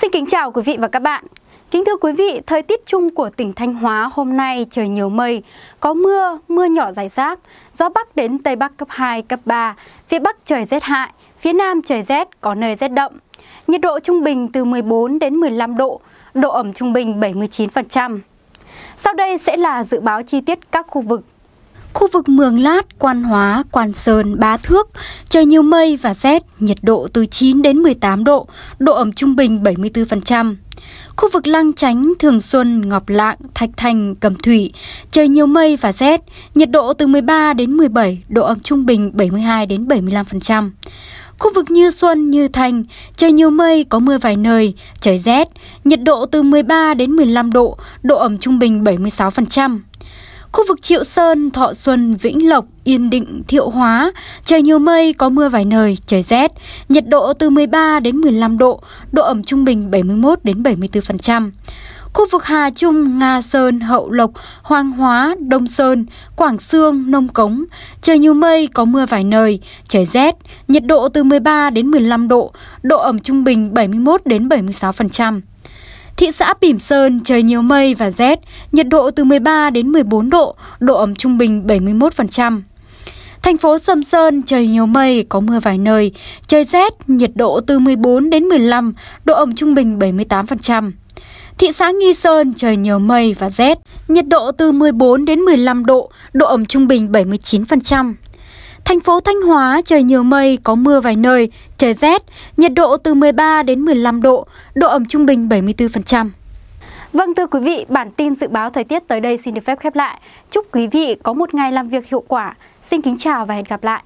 Xin kính chào quý vị và các bạn. Kính thưa quý vị, thời tiết chung của tỉnh Thanh Hóa hôm nay trời nhiều mây, có mưa, mưa nhỏ rải rác, gió bắc đến tây bắc cấp 2, cấp 3, phía bắc trời rét hại, phía nam trời rét, có nơi rét đậm. Nhiệt độ trung bình từ 14 đến 15 độ, độ ẩm trung bình 79%. Sau đây sẽ là dự báo chi tiết các khu vực Khu vực Mường Lát, Quan Hóa, Quan Sơn, Bá Thước, trời nhiều mây và rét, nhiệt độ từ 9 đến 18 độ, độ ẩm trung bình 74%. Khu vực Lang Chánh, Thường Xuân, Ngọc Lạng, Thạch Thành, Cẩm Thủy, trời nhiều mây và rét, nhiệt độ từ 13 đến 17, độ ẩm trung bình 72 đến 75%. Khu vực Như Xuân, Như Thành, trời nhiều mây, có mưa vài nơi, trời rét, nhiệt độ từ 13 đến 15 độ, độ ẩm trung bình 76%. Khu vực Triệu Sơn, Thọ Xuân, Vĩnh Lộc, Yên Định, Thiệu Hóa, trời nhiều mây, có mưa vài nơi, trời rét. Nhiệt độ từ 13 đến 15 độ, độ ẩm trung bình 71 đến 74%. Khu vực Hà Trung, Nga Sơn, Hậu Lộc, Hoàng Hóa, Đông Sơn, Quảng Sương, Nông Cống, trời nhiều mây, có mưa vài nơi, trời rét, nhiệt độ từ 13 đến 15 độ, độ ẩm trung bình 71 đến 76%. Thị xã Bỉm Sơn trời nhiều mây và rét, nhiệt độ từ 13 đến 14 độ, độ ẩm trung bình 71%. Thành phố Sầm Sơn trời nhiều mây, có mưa vài nơi, trời rét, nhiệt độ từ 14 đến 15, độ ẩm trung bình 78%. Thị xã Nghi Sơn trời nhiều mây và rét, nhiệt độ từ 14 đến 15 độ, độ ẩm trung bình 79%. Thành phố Thanh Hóa trời nhiều mây, có mưa vài nơi, trời rét, nhiệt độ từ 13 đến 15 độ, độ ẩm trung bình 74%. Vâng thưa quý vị, bản tin dự báo thời tiết tới đây xin được phép khép lại. Chúc quý vị có một ngày làm việc hiệu quả. Xin kính chào và hẹn gặp lại.